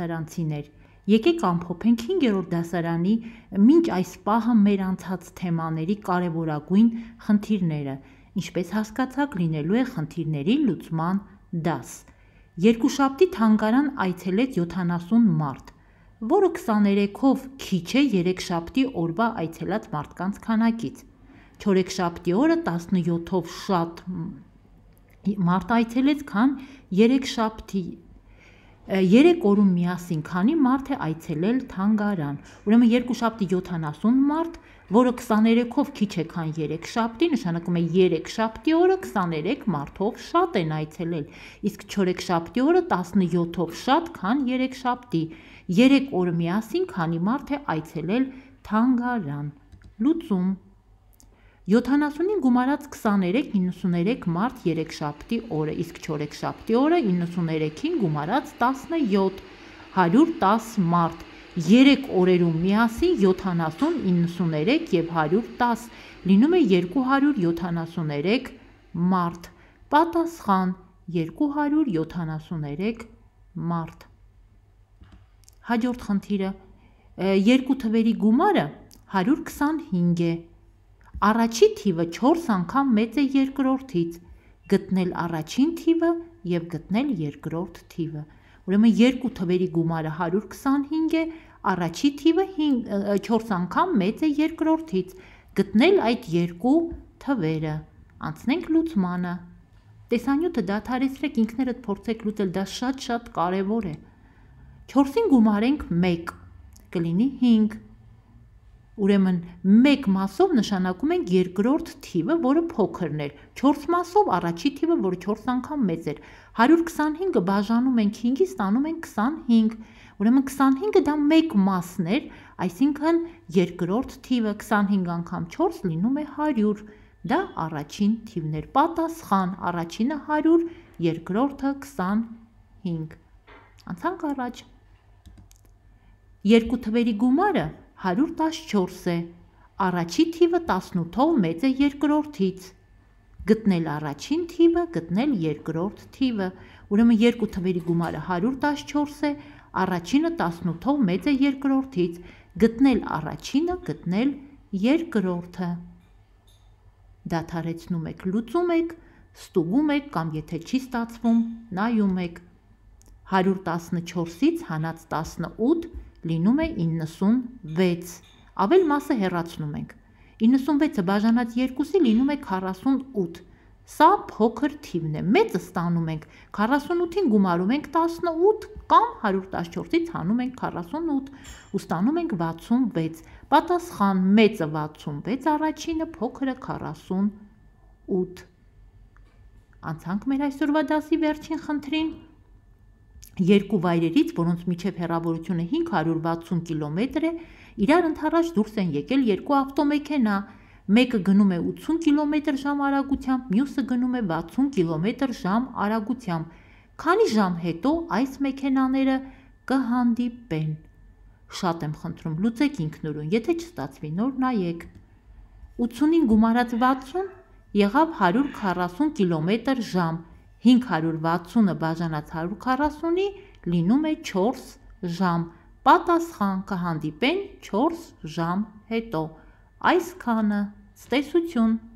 դասարանցիներ, եկեք ամփոփենք 5-րդ դասարանի մինչ այս պահը մեր անցած թեմաների կարևորագույն խնդիրները, ինչպես հասկացաք, լինելու է խնդիրների լուծման դաս։ Երկուշաբթի թանգարան այցելեց 70 մարդ, որը 23-ով քիչ է երեքշաբթի օրվա այցելած մարդկանց քանակից։ Չորեքշաբթի օրը 17-ով շատ մարդ այցելեց, քան երեքշաբթի 3 օրում միասին քանի մարդ է այցելել թանգարան։ Ուրեմն 2 շաբթի 70 մարդ, որը 23-ով քիչ է քան 3 շաբթի, նշանակում է 3 շաբթի օրը 23 մարդով շատ են այցելել, իսկ 4 շաբթի օրը 17-ով շատ քան 3 շաբթի։ 3 օր միասին քանի մարդ է այցելել թանգարան։ Լուծում 75-ին գումարած 23 93 մարտ 3 շաբթի օրը, իսկ 4 շաբթի օրը 93-ին գումարած 17 110 մարտ 3 օրերում միասին 70 93 եւ 110 լինում է 273 մարտ պատասխան 273 մարտ հաջորդ խնդիրը երկու թվերի գումարը 125 է Առաջի թիվը 4 անգամ մեծ է երկրորդից։ Գտնել առաջին թիվը եւ գտնել երկրորդ թիվը։ Ուրեմն երկու թվերի գումարը 125 է, առաջի թիվը 4 անգամ մեծ է երկրորդից։ Գտնել այդ երկու թվերը։ Անցնենք լուծմանը։ Տեսանյութը դադարեցրեք ինքներդ փորձեք լուծել, դա շատ-շատ կարևոր է։ 4-ին գումարենք 1, կլինի 5։ Ուրեմն մեկ մասով նշանակում ենք երկրորդ թիվը, որը փոքրն էր, 4 մասով առաջի թիվը, որը 4 անգամ մեծ էր։ 125-ը բաժանում ենք 5-ի, ստանում ենք 25։ Ուրեմն 25-ը դա մեկ մասն էր, այսինքն երկրորդ թիվը 25 անգամ 4 լինում է 100։ Դա առաջին թիվն էր։ Պատասխան, առաջինը 100, երկրորդը 25։ Անցանք առաջ։ Երկու թվերի գումարը 0.5 114 է։ Առաջի թիվը 18-ով մեծ է երկրորդից։ Գտնել առաջին թիվը, գտնել երկրորդ թիվը։ Ուրեմն երկու թվերի գումարը 114 է, առաջինը 18-ով մեծ է երկրորդից։ Գտնել առաջինը, գտնել երկրորդը։ Դաթարեցնում եք, լուծում եք, ստուգում եք կամ եթե չի ստացվում, նայում եք 114-ից հանած 18 լինում է 96, ավել մասը հեռացնում ենք։ 96-ը բաժանած 2-ի լինում է 48։ Սա փոքր թիվն է։ Մեծը ստանում ենք 48-ին գումարում ենք 18 կամ 114-ից հանում ենք 48 ու ստանում ենք 66։ Պատասխան մեծը 66, առաջինը փոքրը 48։ Անցանք մեր այսօրվա դասի վերջին խնդրին երկու վայրերից, որոնց միջև հեռավորությունը 560 կիլոմետր է, իրար ընդառաջ դուրս են եկել երկու ավտոմեքենա։ Մեկը գնում է 80 կիլոմետր/ժ արագությամբ, մյուսը գնում է 60 կիլոմետր/ժ արագությամբ։ Քանի ժամ հետո այս մեքենաները կհանդիպեն։ Շատ եմ խնդրում, լուծեք ինքնուրույն, եթե չստացվի նոր նայեք։ 80-ին գումարած 60 եղավ 140 կիլոմետր/ժ։ 560-ը բաժանած 140-ի լինում է 4 ժամ, պատասխան կհանդիպեն 4 ժամ հետո։ Այսքանը ստեսություն